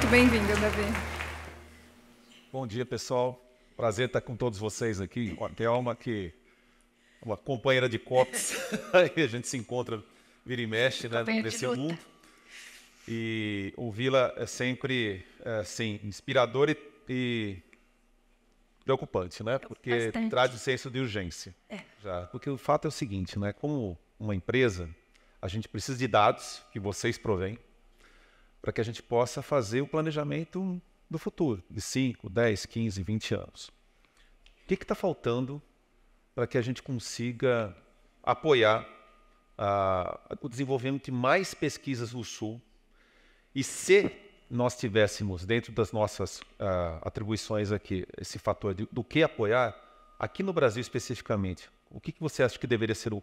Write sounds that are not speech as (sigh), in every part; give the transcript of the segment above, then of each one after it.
Muito bem-vindo, Davi. Bom dia, pessoal. Prazer estar com todos vocês aqui. Com a Thelma, que é uma companheira de copos. (laughs) (laughs) a gente se encontra, vira e mexe, né, nesse mundo. E ouvi-la é sempre, é, assim, inspirador e, e preocupante, né? Porque Bastante. traz o senso de urgência. É. Já. Porque o fato é o seguinte, né? Como uma empresa, a gente precisa de dados que vocês provêm, para que a gente possa fazer o planejamento do futuro, de 5, 10, 15, 20 anos. O que está faltando para que a gente consiga apoiar a, o desenvolvimento de mais pesquisas no Sul? E se nós tivéssemos, dentro das nossas a, atribuições aqui, esse fator de, do que apoiar, aqui no Brasil especificamente, o que, que você acha que deveria ser o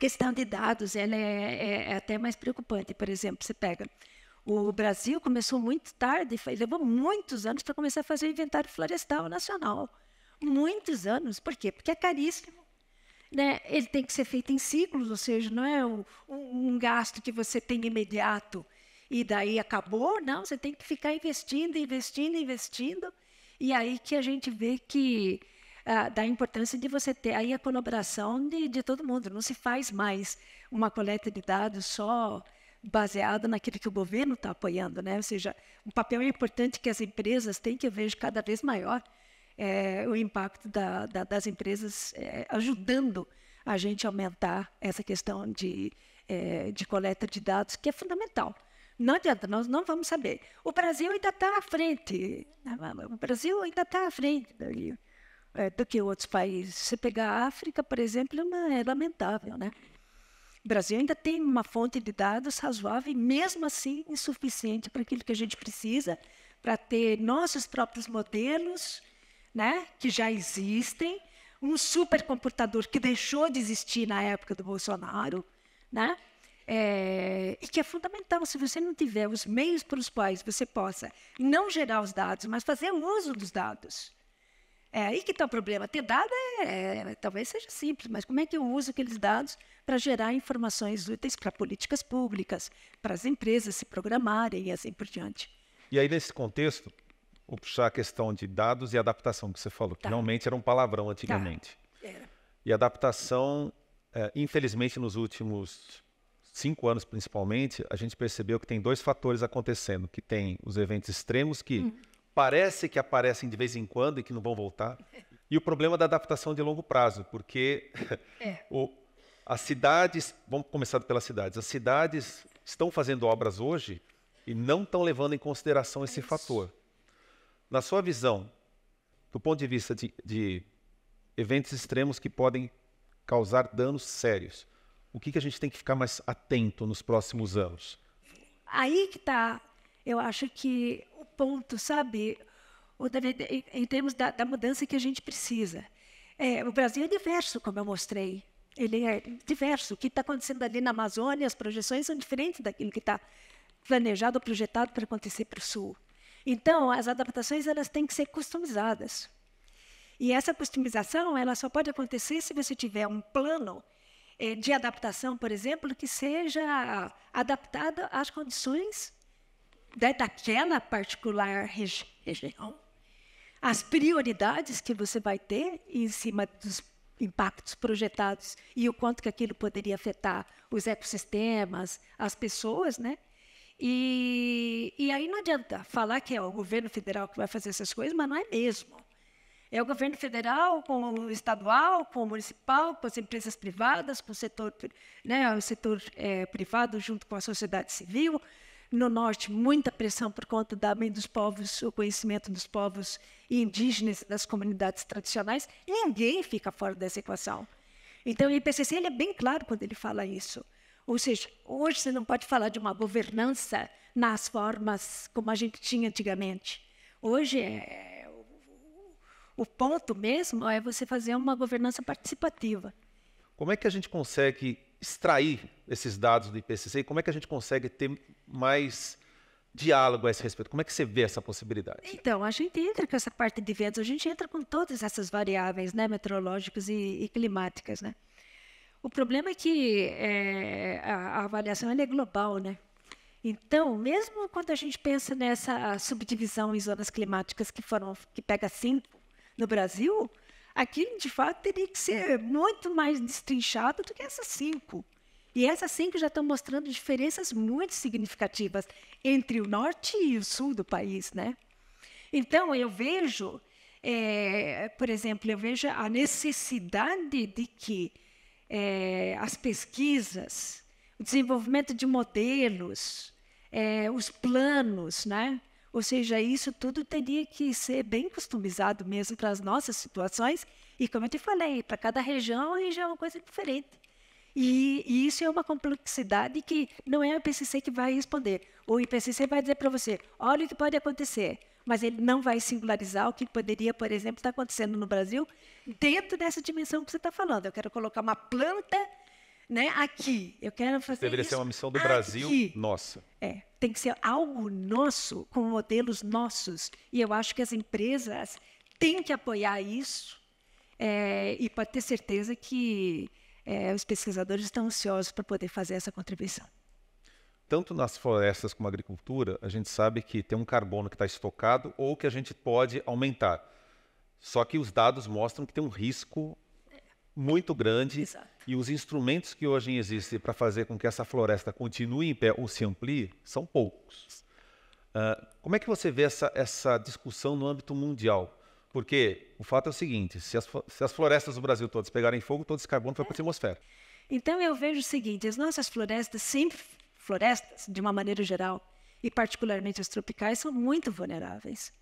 questão de dados ela é, é, é até mais preocupante. Por exemplo, você pega o Brasil começou muito tarde, foi, levou muitos anos para começar a fazer o inventário florestal nacional. Muitos anos. Por quê? Porque é caríssimo. Né? Ele tem que ser feito em ciclos, ou seja, não é um, um, gasto que você tem imediato e daí acabou. Não, você tem que ficar investindo, investindo, investindo. E aí que a gente vê que ah, da importância de você ter aí a colaboração de, de todo mundo. Não se faz mais uma coleta de dados só baseada naquilo que o governo está apoiando, né? Ou seja, um papel importante que as empresas têm, que eu vejo cada vez maior, é, o impacto da, da, das empresas é, ajudando a gente a aumentar essa questão de, é, de coleta de dados, que é fundamental. Não adianta, nós não vamos saber. O Brasil ainda está à frente. Ah, o Brasil ainda está à frente. Daniel é, do que outros países. Você pegar a África, por exemplo, é lamentável, né? O Brasil ainda tem uma fonte de dados razoável e, mesmo assim, insuficiente para aquilo que a gente precisa para ter nossos próprios modelos, né, que já existem, um supercomputador que deixou de existir na época do Bolsonaro, né, é, e que é fundamental. Se você não tiver os meios pelos quais você possa não gerar os dados, mas fazer o uso dos dados, é aí que está o problema. Ter dado é, é, talvez seja simples, mas como é que eu uso aqueles dados para gerar informações úteis para políticas públicas, para as empresas se programarem e assim por diante? E aí, nesse contexto, vou puxar a questão de dados e adaptação que você falou, tá. que realmente era um palavrão antigamente. Tá. Era. E adaptação, é, infelizmente, nos últimos cinco anos principalmente, a gente percebeu que tem dois fatores acontecendo, que tem os eventos extremos que... Hum parece que aparecem de vez em quando e que não vão voltar. E o problema da adaptação de longo prazo, porque é. (laughs) o, as cidades, vamos começar pelas cidades, as cidades estão fazendo obras hoje e não estão levando em consideração esse é fator. Na sua visão, do ponto de vista de, de eventos extremos que podem causar danos sérios, o que, que a gente tem que ficar mais atento nos próximos anos? Aí que está eu acho que o ponto, sabe, em termos da, da mudança que a gente precisa. É, o Brasil é diverso, como eu mostrei. Ele é diverso. O que está acontecendo ali na Amazônia, as projeções são diferentes daquilo que está planejado ou projetado para acontecer para o Sul. Então, as adaptações elas têm que ser customizadas. E essa customização ela só pode acontecer se você tiver um plano eh, de adaptação, por exemplo, que seja adaptado às condições daquela particular regi região, as prioridades que você vai ter em cima dos impactos projetados e o quanto que aquilo poderia afetar os ecossistemas, as pessoas, né? E, e aí não adianta falar que é o governo federal que vai fazer essas coisas, mas não é mesmo. É o governo federal, com o estadual, com o municipal, com as empresas privadas, com o setor, né, o setor é, privado junto com a sociedade civil, no norte, muita pressão por conta também dos povos, o conhecimento dos povos indígenas, das comunidades tradicionais. Ninguém fica fora dessa equação. Então, o IPCC ele é bem claro quando ele fala isso. Ou seja, hoje você não pode falar de uma governança nas formas como a gente tinha antigamente. Hoje, é, o ponto mesmo é você fazer uma governança participativa. Como é que a gente consegue extrair esses dados do IPCC e como é que a gente consegue ter mais diálogo a esse respeito? Como é que você vê essa possibilidade? Então, a gente entra com essa parte de eventos, a gente entra com todas essas variáveis né, meteorológicas e, e climáticas. Né? O problema é que é, a, a, avaliação é global, né? Então, mesmo quando a gente pensa nessa subdivisão em zonas climáticas que foram que pega cinco no Brasil, aquilo de fato teria que ser muito mais destrinchado do que essas cinco. E essas cinco já estão mostrando diferenças muito significativas entre o norte e o sul do país, né? Então eu vejo, é, por exemplo, eu vejo a necessidade de que é, as pesquisas, o desenvolvimento de modelos, é, os planos, né? Ou seja, isso tudo teria que ser bem customizado mesmo para as nossas situações. E como eu te falei, para cada região, a região é uma coisa diferente. E, e, isso é uma complexidade que não é o IPCC que vai responder. O IPCC vai dizer para você, olha o que pode acontecer, mas ele não vai singularizar o que poderia, por exemplo, estar acontecendo no Brasil dentro dessa dimensão que você está falando. Eu quero colocar uma planta né? Aqui, eu quero fazer Deveria isso ser uma missão do aqui. Brasil nossa. É, tem que ser algo nosso, com modelos nossos. E eu acho que as empresas têm que apoiar isso. É, e pode ter certeza que é, os pesquisadores estão ansiosos para poder fazer essa contribuição. Tanto nas florestas como na agricultura, a gente sabe que tem um carbono que está estocado ou que a gente pode aumentar. Só que os dados mostram que tem um risco muito grande Exato. E os instrumentos que hoje existem para fazer com que essa floresta continue em pé ou se amplie são poucos. Uh, como é que você vê essa, essa discussão no âmbito mundial? Porque o fato é o seguinte: se as, se as florestas do Brasil todas pegarem fogo, todo esse carbono vai para a atmosfera. Então eu vejo o seguinte: as nossas florestas, sempre florestas, de uma maneira geral, e particularmente as tropicais, são muito vulneráveis.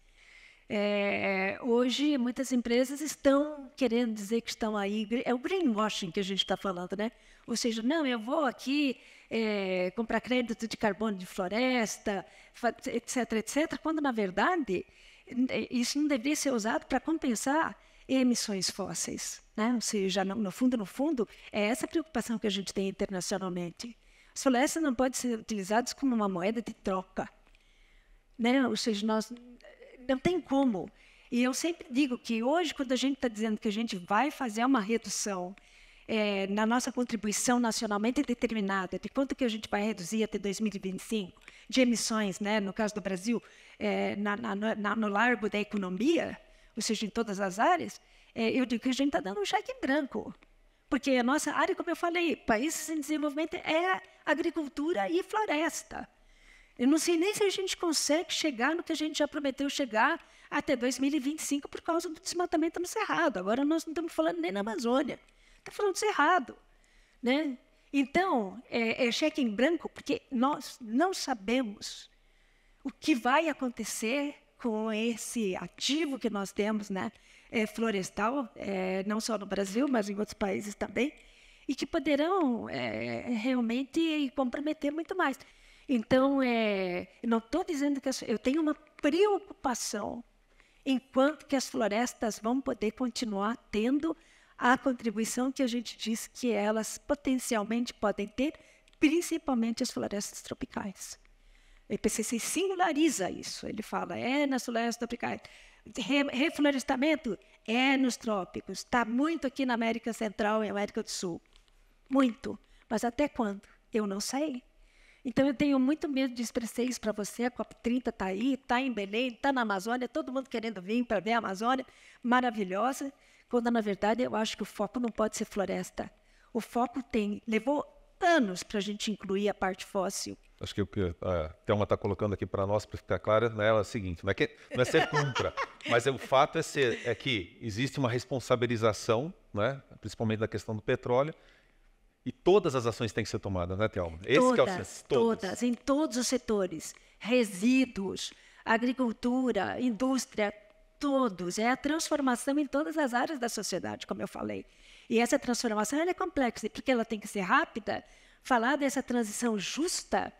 É, hoje, muitas empresas estão querendo dizer que estão aí. É o greenwashing que a gente está falando, né? Ou seja, não, eu vou aqui é, comprar crédito de carbono de floresta, etc., etc., quando, na verdade, é, isso não deveria ser usado para compensar emissões fósseis. Né? Ou seja, no, no, fundo, no fundo, é essa preocupação que a gente tem internacionalmente. As florestas não podem ser utilizadas como uma moeda de troca. Né? Ou seja, nós não tem como. E eu sempre digo que hoje, quando a gente está dizendo que a gente vai fazer uma redução é, na nossa contribuição nacionalmente determinada, de quanto que a gente vai reduzir até 2025 de emissões, né, no caso do Brasil, é, na, na, na, no largo da economia, ou seja, em todas as áreas, é, eu digo que a gente está dando um cheque em branco. Porque a nossa área, como eu falei, países em desenvolvimento é agricultura e floresta. Eu não sei nem se a gente consegue chegar no que a gente já prometeu chegar até 2025 por causa do desmatamento no Cerrado. Agora nós não estamos falando nem na Amazônia, estamos tá falando do Cerrado. Né? Então, é, é cheque em branco, porque nós não sabemos o que vai acontecer com esse ativo que nós temos né, é, florestal, é, não só no Brasil, mas em outros países também, e que poderão é, realmente comprometer muito mais. Então, é, não estou dizendo que eu tenho uma preocupação enquanto que as florestas vão poder continuar tendo a contribuição que a gente diz que elas potencialmente podem ter, principalmente as florestas tropicais. O IPCC singulariza isso. Ele fala, é nas florestas tropicais. Re reflorestamento é nos trópicos. Está muito aqui na América Central e América do Sul. Muito. Mas até quando? Eu não sei. Então, eu tenho muito medo de expressar isso para você. A COP30 está aí, está em Belém, está na Amazônia, todo mundo querendo vir para ver a Amazônia maravilhosa, quando, na verdade, eu acho que o foco não pode ser floresta. O foco tem levou anos para a gente incluir a parte fóssil. Acho que o que é, a Thelma está colocando aqui para nós, para ficar clara, né, é o seguinte, não é, que, não é ser contra, (laughs) mas é, o fato é, ser, é que existe uma responsabilização, né, principalmente na questão do petróleo, e todas as ações têm que ser tomadas, né, Thelma? Esse todas, é o Todas. todas, em todos os setores. Resíduos, agricultura, indústria, todos. É a transformação em todas as áreas da sociedade, como eu falei. E essa transformação é complexa, porque ela tem que ser rápida. Falar dessa transição justa,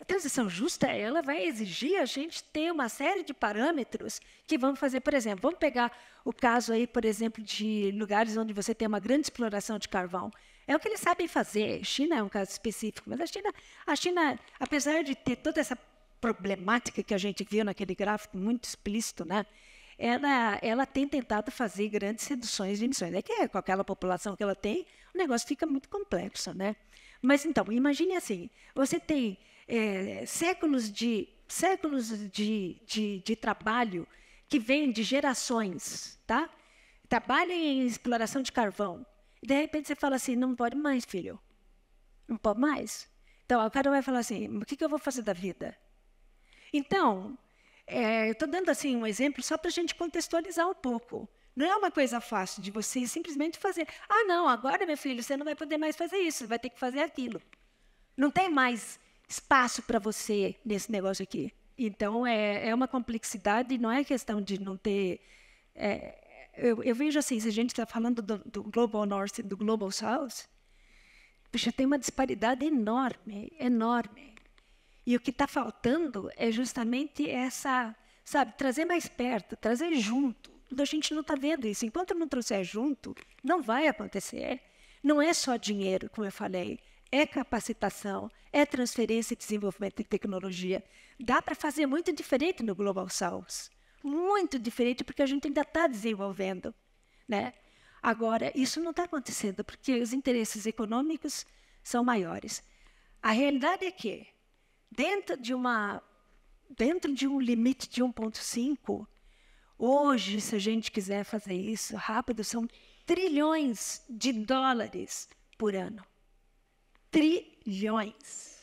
a transição justa ela vai exigir a gente ter uma série de parâmetros que vamos fazer, por exemplo, vamos pegar o caso aí, por exemplo, de lugares onde você tem uma grande exploração de carvão. É o que eles sabem fazer. China é um caso específico, mas a China, a China, apesar de ter toda essa problemática que a gente viu naquele gráfico muito explícito, né? Ela, ela tem tentado fazer grandes reduções de emissões. É que é com aquela população que ela tem, o negócio fica muito complexo, né? Mas então, imagine assim: você tem é, séculos de séculos de, de, de trabalho que vem de gerações, tá? Trabalha em exploração de carvão, e de repente você fala assim: não pode mais, filho. Não pode mais. Então, a cara vai falar assim: o que, que eu vou fazer da vida? Então, é, eu estou dando assim um exemplo só para a gente contextualizar um pouco. Não é uma coisa fácil de você simplesmente fazer. Ah, não, agora, meu filho, você não vai poder mais fazer isso, vai ter que fazer aquilo. Não tem mais espaço para você nesse negócio aqui. Então, é, é uma complexidade, não é questão de não ter. É, eu, eu vejo assim, se a gente está falando do, do, Global North e do Global South, já tem uma disparidade enorme, enorme. E o que está faltando é justamente essa, sabe, trazer mais perto, trazer junto. A gente não está vendo isso. Enquanto não trouxer junto, não vai acontecer. Não é só dinheiro, como eu falei é capacitação, é transferência e desenvolvimento de tecnologia. Dá para fazer muito diferente no Global South muito diferente, porque a gente ainda está desenvolvendo. Né? Agora, isso não está acontecendo, porque os interesses econômicos são maiores. A realidade é que, dentro de, uma, dentro de um limite de 1,5, hoje, se a gente quiser fazer isso rápido, são trilhões de dólares por ano. Trilhões.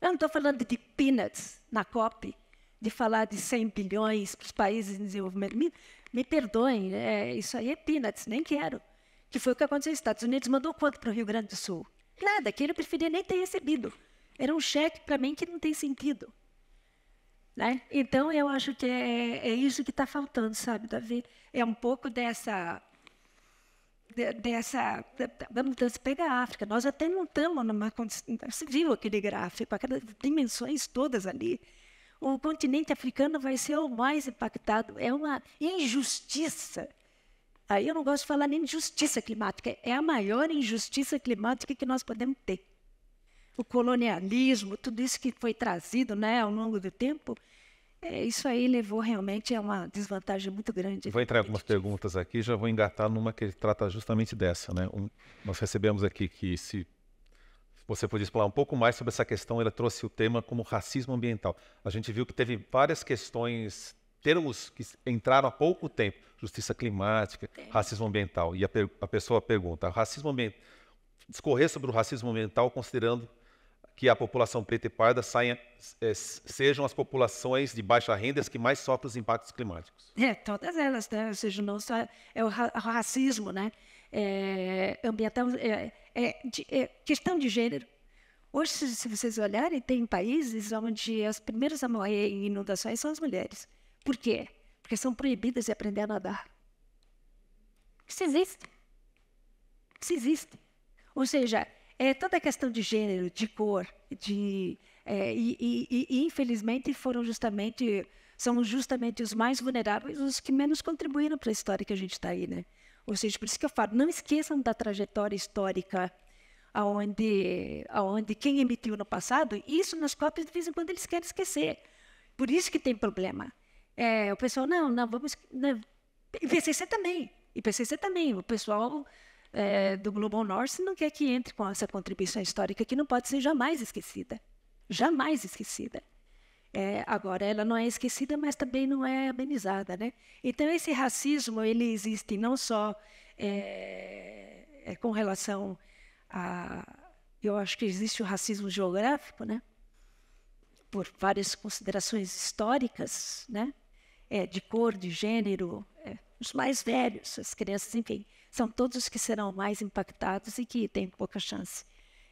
Eu não estou falando de peanuts na COP, de falar de 100 bilhões para os países em desenvolvimento. Me, me perdoem, é, isso aí é peanuts, nem quero. Que foi o que aconteceu nos Estados Unidos. Mandou quanto para o Rio Grande do Sul? Nada, que ele preferia nem ter recebido. Era um cheque para mim que não tem sentido. Né? Então, eu acho que é, é isso que está faltando, sabe, Davi? É um pouco dessa dessa da mudança pegar a África. Nós até não estamos numa condição. É Você viu aquele gráfico, aquelas dimensões todas ali o continente africano vai ser o mais impactado. É uma injustiça. Aí eu não gosto de falar nem de justiça climática. É a maior injustiça climática que nós podemos ter. O colonialismo, tudo isso que foi trazido né, ao longo do tempo, é, isso aí levou realmente a uma desvantagem muito grande. Vou entrar algumas perguntas aqui, já vou engatar numa que trata justamente dessa. Né? Um, nós recebemos aqui que se você podia falar um pouco mais sobre essa questão. Ela trouxe o tema como racismo ambiental. A gente viu que teve várias questões, termos que entraram há pouco tempo: justiça climática, Tem. racismo ambiental. E a, a pessoa pergunta: racismo ambiental? Discorrer sobre o racismo ambiental, considerando que a população preta e parda saia, é, sejam as populações de baixa renda as que mais sofrem os impactos climáticos. É, todas elas, né? ou seja, não só é o, ra o racismo né? É, ambiental, é, é, de, é, questão de gênero. Hoje, se vocês olharem, tem países onde as primeiras a morrer em inundações são as mulheres. Por quê? Porque são proibidas de aprender a nadar. Isso existe. Isso existe. Ou seja, é toda a questão de gênero, de cor, de é, e, e, e, infelizmente foram justamente são justamente os mais vulneráveis os que menos contribuíram para a história que a gente está aí, né? Ou seja, por isso que eu falo, não esqueçam da trajetória histórica aonde, aonde quem emitiu no passado, isso nas cópias de vez em quando eles querem esquecer. Por isso que tem problema. É, o pessoal, não, não, vamos... Não. Né, IPCC também, IPCC também. O pessoal é, do Global North não quer que entre com essa contribuição histórica que não pode ser jamais esquecida. Jamais esquecida. É, agora, ela não é esquecida, mas também não é amenizada, né? Então, esse racismo, ele existe não só é, é, com relação a... Eu acho que existe o racismo geográfico, né? Por várias considerações históricas, né? É, de cor, de gênero, é, os mais velhos, as crianças, enfim, são todos os que serão mais impactados e que têm pouca chance.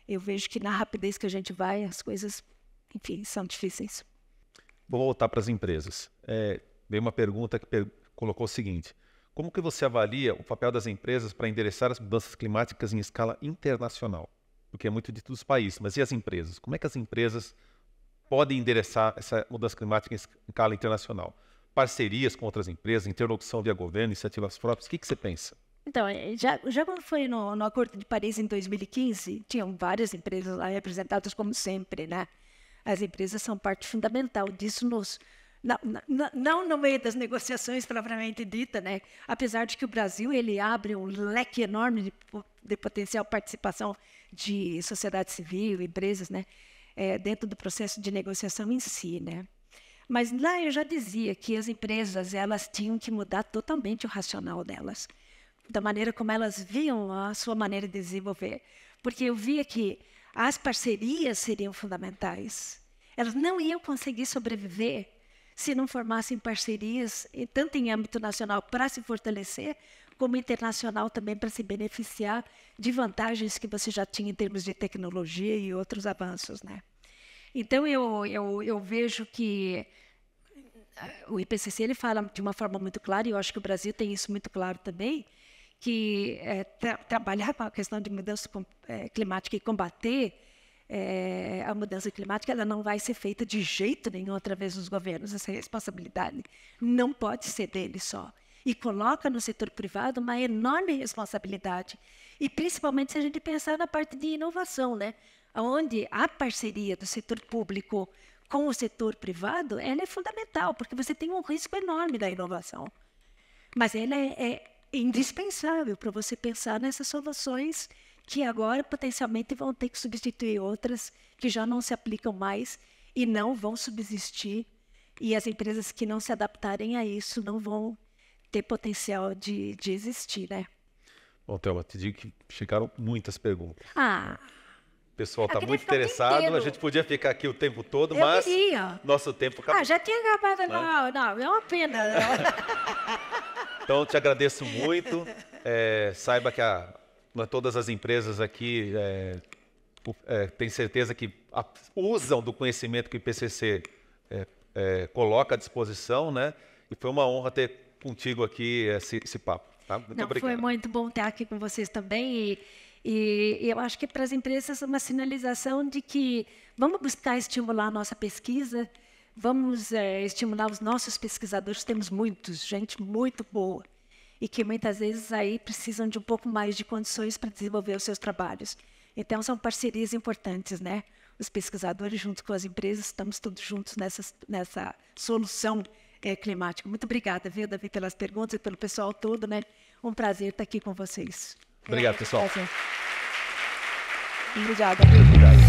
Eu vejo que na rapidez que a gente vai, as coisas, enfim, são difíceis. Vou voltar para as empresas. É, veio uma pergunta que per colocou o seguinte: Como que você avalia o papel das empresas para endereçar as mudanças climáticas em escala internacional? Porque é muito todos os países, mas e as empresas? Como é que as empresas podem endereçar essa mudança climática em escala internacional? Parcerias com outras empresas, interlocução via governo, iniciativas próprias, o que, que você pensa? Então, é, já, já quando foi no, no Acordo de Paris em 2015, tinham várias empresas lá representadas, como sempre, né? As empresas são parte fundamental disso nos, não, não, no meio das negociações propriamente dita, né? Apesar de que o Brasil ele abre um leque enorme de, de potencial participação de sociedade civil, empresas, né? É, dentro do processo de negociação em si, né? Mas lá eu já dizia que as empresas elas tinham que mudar totalmente o racional delas, da maneira como elas viam a sua maneira de desenvolver, porque eu via que as parcerias seriam fundamentais elas não iam conseguir sobreviver se não formassem parcerias, tanto em âmbito nacional para se fortalecer, como internacional também para se beneficiar de vantagens que você já tinha em termos de tecnologia e outros avanços. Né? Então, eu, eu, eu vejo que eh, o IPCC ele fala de uma forma muito clara, e eu acho que o Brasil tem isso muito claro também, que é, tra trabalhar com a questão de mudança eh, climática e combater é, a mudança climática ela não vai ser feita de jeito nenhum através dos governos. Essa responsabilidade não pode ser dele só. E coloca no setor privado uma enorme responsabilidade. E principalmente se a gente pensar na parte de inovação, né? onde a parceria do setor público com o setor privado ela é fundamental, porque você tem um risco enorme da inovação. Mas ela é, é indispensável para você pensar nessas soluções que agora potencialmente vão ter que substituir outras que já não se aplicam mais e não vão subsistir. E as empresas que não se adaptarem a isso não vão ter potencial de, de existir, né? Bom, Thelma, te digo que chegaram muitas perguntas. Ah. O pessoal está muito interessado, a gente podia ficar aqui o tempo todo, eu mas queria. nosso tempo acabou. Ah, já tinha acabado. Né? Não, não, é uma pena. (laughs) então, te agradeço muito. É, saiba que a, todas as empresas aqui é, é, têm certeza que usam do conhecimento que o IPCC é, é, coloca à disposição, né? E foi uma honra ter contigo aqui esse, esse papo. Tá? Muito Não, obrigado. Foi muito bom estar aqui com vocês também. E, e eu acho que para as empresas é uma sinalização de que vamos buscar estimular a nossa pesquisa, vamos é, estimular os nossos pesquisadores, temos muitos, gente muito boa e que muitas vezes aí precisam de um pouco mais de condições para desenvolver os seus trabalhos. Então são parcerias importantes, né? Os pesquisadores junto com as empresas, estamos todos juntos nessa, nessa solução é, climática. Muito obrigada, viu, Davi, pelas perguntas e pelo pessoal todo, né? Um prazer estar aqui com vocês. Obrigado, pessoal. Prazer. Obrigada. Obrigado.